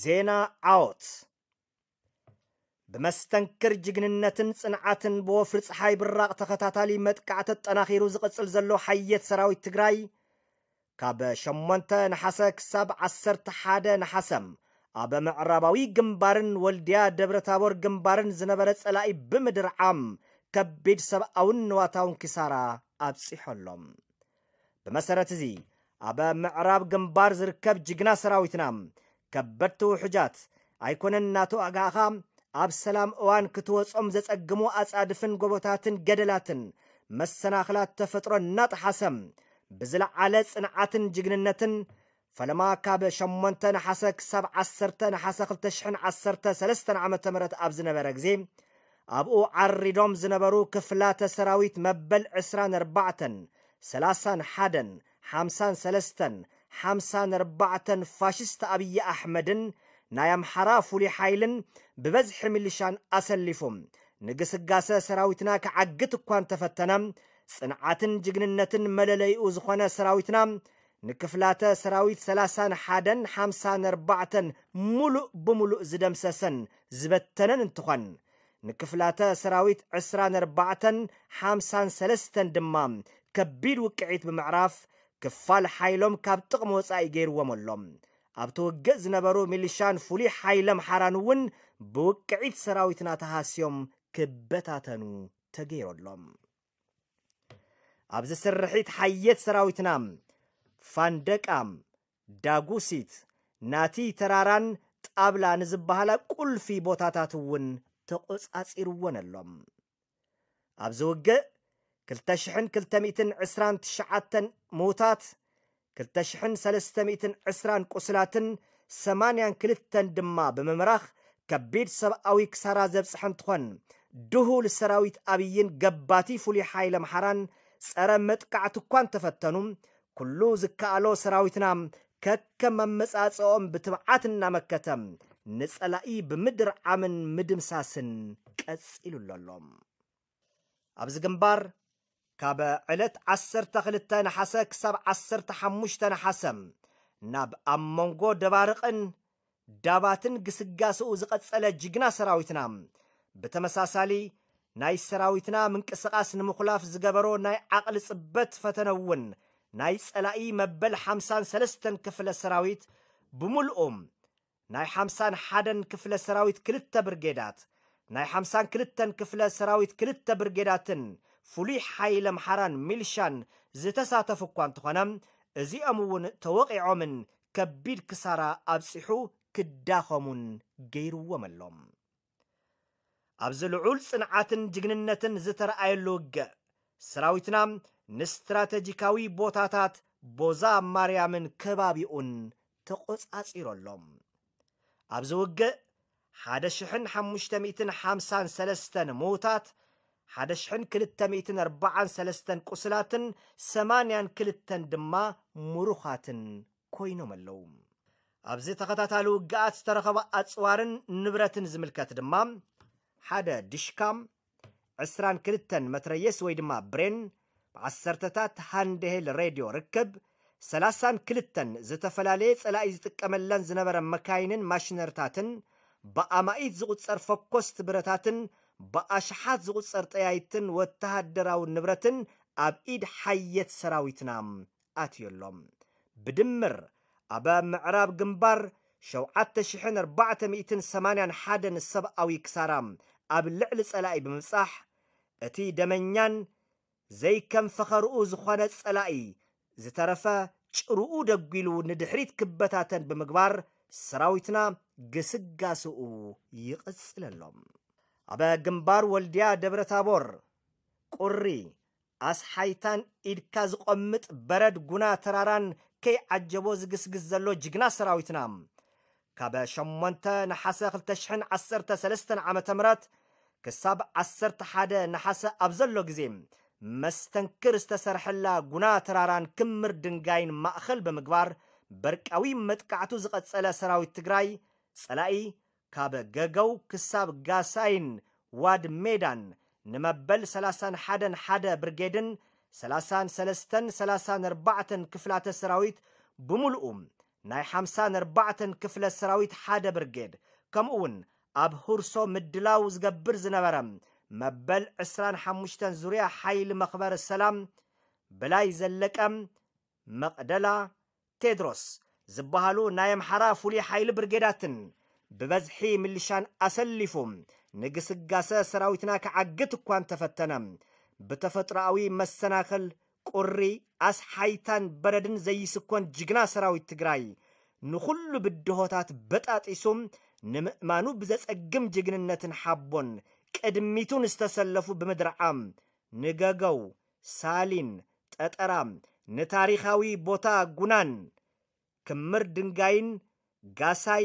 ዜና አዎት ብመስተንክር ጅግንነትን ጽንዓትን ብወፍሪ ፀሓይ ብራቕ ተኸታታሊ መጥቃዕቲ ተጠናኺሩ ዝቕጽል ዘሎ ሓየት ሰራዊት ትግራይ ካብ 8 ናሓሰ ክሳብ 11 ናሓሰም ኣብ ምዕራባዊ ግንባርን ወልድያ ደብረታቦር ግንባርን ዝነበረ ጸላኢ ብምድር ዓም ከቢድ ሰብኣውን ንዋታውን ኪሳራ ኣብጺሖሎም ብመሰረት እዚ ኣብ ምዕራብ ግንባር ዝርከብ ጅግና ሰራዊትና ከበድቲ ውሕጃት ኣይኮነን ናቱ ኣጋኻ ኣብ ሰላም እዋን ክትወፆም ዘጸግሙ ኣጻድፍን ጎቦታትን ገደላትን መሰናኽላት ተፈጥሮ እናጠሓሰ ብዝለዓለ ጽንዓትን ጅግንነትን ፈለማ ካብ 8 ናሓሰ ክሳብ 10 ናሓሰ 213 ዓ ም ኣብ ዝነበረ ግዜ ኣብኡ ዓሪዶም ዝነበሩ ክፍላተ ሰራዊት መበል 24 31 53 ሓምሳን ኣርባዕተን ፋሽስት ኣብዪ ኣሕመድን ናይ ኣምሓራ ፍሉይ ሓይልን ብበዝሒ ሚሊሻን ኣሰሊፎም ንግስጋሰ ሰራዊትና ክዓግት እኳ እንተፈተነ ጽንዓትን ጅግንነትን መለለይኡ ዝኾነ ሰራዊትና ንክፍላተ ሰራዊት 31ን 54 ሙሉእ ብምሉእ ዝደምሰሰን ዝበተነን እንትኾን ንክፍላተ ሰራዊት 24 53 ድማ ከቢድ ውቅዒት ብምዕራፍ ክፋል ሓይሎም ካብ ጥቕሚ ወፃኢ ገይርዎም ኣሎም ኣብቲ ውግእ ዝነበሩ ሚሊሻን ፍሉይ ሓይለ ምሓራን እውን ብውቅዒት ሰራዊትና ተሃስዮም ክበታተኑ ተገይረሎም ኣብዚ ስርሒት ሓየት ሰራዊትና ፋንደቃ ዳጉሲት ናቲ ተራራን ጣብላ ንዝበሃላ ቁልፊ ቦታታት እውን ተቆጻጺርዎን ኣሎም ኣብዚ ውግእ 229 ሞታት 2,320 ቁስላትን 82 ድማ ብምምራኽ ከቢድ ሰብኣዊ ክሳራ ዘብፅሐ እንትኾን ድሁል ሰራዊት ኣብይን ገባቲ ፍሉይ ሓይለ ምሓራን ፀረ መጥቃዕቲ እኳ እንተፈተኑ ኩሉ ዝከኣሎ ሰራዊትና ከከም መመጻጽኦም ብትብዓት እናመከተ ንጸላኢ ብምድር ዓምን ምድምሳስን ቀጺሉ ኣሎም ኣብዚ ግንባር ካብ ዕለት 12 ነሓሰ ክሳብ 15 ነሓሰ ናብ ኣብ መንጎ ደባርቕን ዳባትን ግስጋስኡ ዝቐጸለ ጅግና ሰራዊትና ብተመሳሳሊ ናይ ሰራዊትና ምንቅስቓስ ንምኹላፍ ዝገበሮ ናይ ዓቕሊ ጽበት ፈተነ እውን ናይ ጸላኢ መበል 53 ክፍለ ሰራዊት ብምልኦም ናይ 51 ክፍለ ሰራዊት ክልተ ብርጌዳት ናይ 52 ክፍለ ሰራዊት ክልተ ብርጌዳትን ፍሉይ ሓይለ ምሓራን ሚልሻን ዝተሳተፉ እኳ እንተኾነ እዚኦም እውን ተወቂዖምን ከቢድ ክሳራ ኣብፂሑ ክዳኸሙን ገይርዎም ኣሎም ኣብዚ ልዑል ጽንዓትን ጅግንነትን ዝተረኣየሉ ውግእ ሰራዊትና ንስትራተጂካዊ ቦታታት ቦዛ ማርያምን ከባቢኡን ተቈጻጺሮኣሎም ኣብዚ ውግእ 1553 ምዉታት ሓደ ሽሕን ክልተ ሚእትን ኣርባዓን ሰለስተን ቁስላትን ሰማንያን ክልተን ድማ ምሩኻትን ኮይኖም ኣለዉ ኣብዚ ተኸታታሊ ውግኣት ዝተረኸበ ኣፅዋርን ንብረትን ዝምልከት ድማ ሓደ ድሽካም 22 መትረየስ ወይ ድማ ብሬን ብዓሰርተታት ሃንደሄል ሬድዮ ርክብ 32 ዝተፈላለየ ጸላኢ ዝጥቀመለን ዝነበረ መካይንን ማሽነርታትን ብኣማኢት ዝቝጸር ፈኰስቲ ብረታትን ብኣሽሓት ዝቝጸር ጠያይትን ወተሃደራዊ ንብረትን ኣብ ኢድ ሓየት ሰራዊትና ኣትዮሎም ብድምር ኣብ ምዕራብ ግንባር 7481 ሰብኣዊ ክሳራ ኣብ ልዕሊ ጸላኢ ብምብጻሕ እቲ ደመኛን ዘይከንፈኸርኡ ዝኾነ ጸላኢ ዝተረፈ ጭርኡ ደጒሉ ንድሕሪት ክበታተን ብምግባር ሰራዊትና ግስጋስኡ ይቕጽለሎም በግንባር ወልድያ ደብረ ታቦር ቁሪ ኣስሓይታን ኢድካ ዝቆምጥ በረድ ጉና ተራራን ከይዓጀቦ ዝግስግስ ዘሎ ጅግና ሰራዊትና ካብ 8 ናሓሰ 213 ዓ ም ክሳብ 11 ናሓሰ ኣብ ዘሎ ግዜ መስተንክር ዝተሰርሐላ ጉና ተራራን ክምር ድንጋይን ማእኸል ብምግባር በርቃዊ መጥቃዕቱ ዝቐጸለ ሰራዊት ትግራይ ጸላኢ ካብ ገገው ክሳብ ጋሳይን ዋድ ሜዳን ንመበል 31 ሓደ ብርጌድን 33 34 ክፍላተ ሰራዊት ብምሉኡ ናይ 54 ክፍለ ሰራዊት ሓደ ብርጌድ ከምኡ ውን ኣብ ሁርሶ ምድላው ዝገብር ዝነበረ መበል 25 ዙርያ ሓይሊ መኽበሪ ሰላም ብላይ ዘለቀ መቕደላ ቴድሮስ ዝበሃሉ ናይ ኣምሓራ ፍሉይ ሓይሊ ብርጌዳትን ብበዝሒ ምልሻን ኣሰሊፉ ንግስጋሰ ሰራዊትና ክዓግት እኳን ተፈተነ ብተፈጥሮኣዊ መሰናኸል ቁሪ ኣስሓይታን በረድን ዘይስኮን ጅግና ሰራዊት ትግራይ ንኹሉ ብድሆታት በጣጢሱ ንምእማኑ ብዘጸግም ጅግንነትን ሓቦን ቅድሚቱ ንዝተሰለፉ ብምድርዓም ንገገው ሳሊን ጠጠራ ንታሪኻዊ ቦታ ጉናን ክምር ድንጋይን ጋሳይ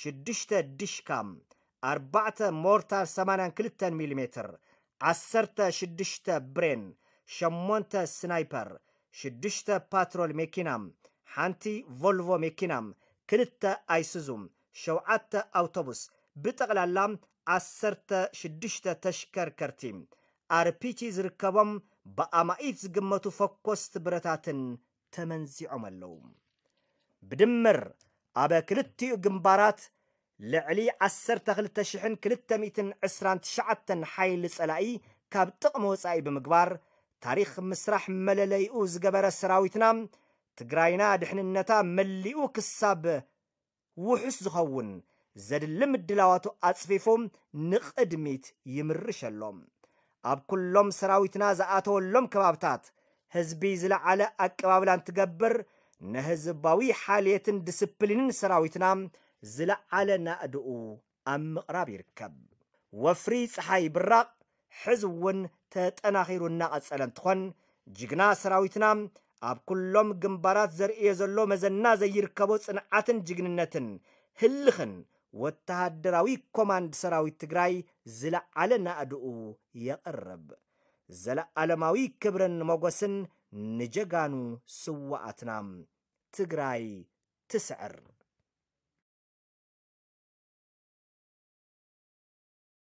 ሽድሽተ ድሽካም ኣርባዕተ ሞርታር 82 ሚሜ ሜትር 10 ሽዱሽተ ብሬን ሸሞንተ ስናይፐር ሽድሽተ ፓትሮል መኪና ሓንቲ ቮልቮ መኪና ክልተ ኣይስዙ ሸውዓተ ኣውቶቡስ ብጠቕላላ ዓሰርተ ሽድሽተ ተሽከርከርቲ ኣርፒቲ ዝርከቦም ብኣማኢት ዝግመቱ ፈኮስቲ ብረታትን ተመንዚዖም ኣለዉ ብድምር ኣብ ክልቲኡ ግንባራት ልዕሊ 12229 ሓይሊ ጸላኢ ካብ ጥቕሚ ወጻኢ ብምግባር ታሪኽ ምስራሕ መለለይኡ ዝገበረ ሰራዊትና ትግራይና ድሕንነታ መሊኡ ክሳብ ውሑስ ዝኸውን ዘድሊ ምድላዋቱ ኣጽፊፉ ንቕድሚት ይምርሽ ኣሎም ኣብ ኵሎም ሰራዊትና ዝኣተወሎም ከባብታት ህዝቢ ዝለዓለ ኣቀባብላን ትገብር ንህዝባዊ ሓልየትን ዲስፕሊንን ሰራዊትና ዝለዓለ ናእድኡ ኣብ ምቕራብ ይርከብ ወፍሪ ፀሓይ ብራቕ ሕዚ እውን ተጠናኺሩ እናቐጸለ እንትኾን ጅግና ሰራዊትና ኣብ ኵሎም ግንባራት ዘርእየ ዘሎ መዘና ዘይርከቦ ጽንዓትን ጅግንነትን ህልኽን ወተሃደራዊ ኮማንድ ሰራዊት ትግራይ ዝለዓለ ናእድኡ የቕርብ ዘለዓለማዊ ክብርን መጐስን ንጀጋኑ ስዋኣትና تقراي تسعر